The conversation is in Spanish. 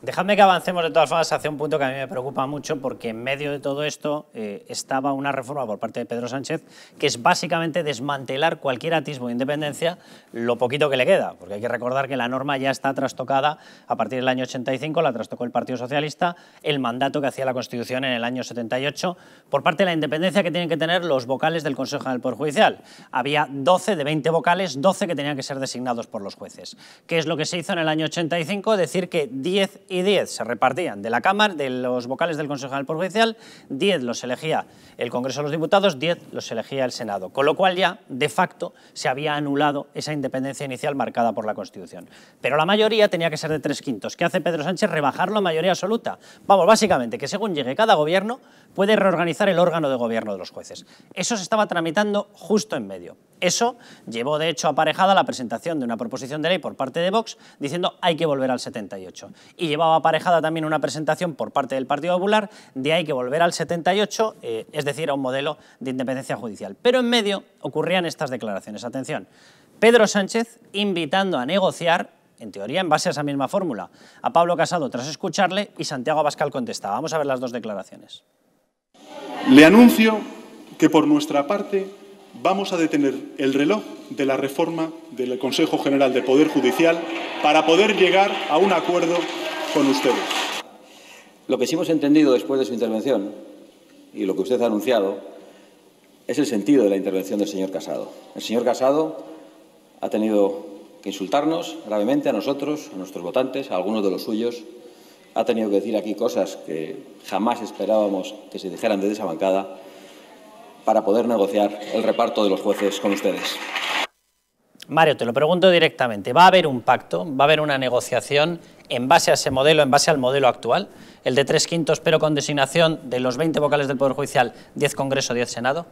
Dejadme que avancemos de todas formas hacia un punto que a mí me preocupa mucho porque en medio de todo esto eh, estaba una reforma por parte de Pedro Sánchez que es básicamente desmantelar cualquier atisbo de independencia lo poquito que le queda, porque hay que recordar que la norma ya está trastocada a partir del año 85, la trastocó el Partido Socialista, el mandato que hacía la Constitución en el año 78 por parte de la independencia que tienen que tener los vocales del Consejo General del Poder Judicial. Había 12 de 20 vocales, 12 que tenían que ser designados por los jueces. ¿Qué es lo que se hizo en el año 85? Decir que 10 y 10 se repartían de la Cámara, de los vocales del Consejo General Provincial, 10 los elegía el Congreso de los Diputados, 10 los elegía el Senado, con lo cual ya, de facto, se había anulado esa independencia inicial marcada por la Constitución. Pero la mayoría tenía que ser de tres quintos. ¿Qué hace Pedro Sánchez? Rebajarlo a mayoría absoluta. Vamos, básicamente, que según llegue cada gobierno, puede reorganizar el órgano de gobierno de los jueces. Eso se estaba tramitando justo en medio. Eso llevó, de hecho, aparejada la presentación de una proposición de ley por parte de Vox diciendo hay que volver al 78. Y llevaba aparejada también una presentación por parte del Partido Popular de hay que volver al 78, eh, es decir, a un modelo de independencia judicial. Pero en medio ocurrían estas declaraciones. Atención, Pedro Sánchez invitando a negociar en teoría en base a esa misma fórmula, a Pablo Casado tras escucharle y Santiago Abascal contestaba. Vamos a ver las dos declaraciones. Le anuncio que por nuestra parte vamos a detener el reloj de la reforma del Consejo General de Poder Judicial para poder llegar a un acuerdo con ustedes. Lo que sí hemos entendido después de su intervención y lo que usted ha anunciado es el sentido de la intervención del señor Casado. El señor Casado ha tenido que insultarnos gravemente a nosotros, a nuestros votantes, a algunos de los suyos. Ha tenido que decir aquí cosas que jamás esperábamos que se dijeran de esa bancada para poder negociar el reparto de los jueces con ustedes. Mario, te lo pregunto directamente. ¿Va a haber un pacto? ¿Va a haber una negociación en base a ese modelo, en base al modelo actual? ¿El de tres quintos, pero con designación de los 20 vocales del Poder Judicial, 10 Congreso, 10 Senado?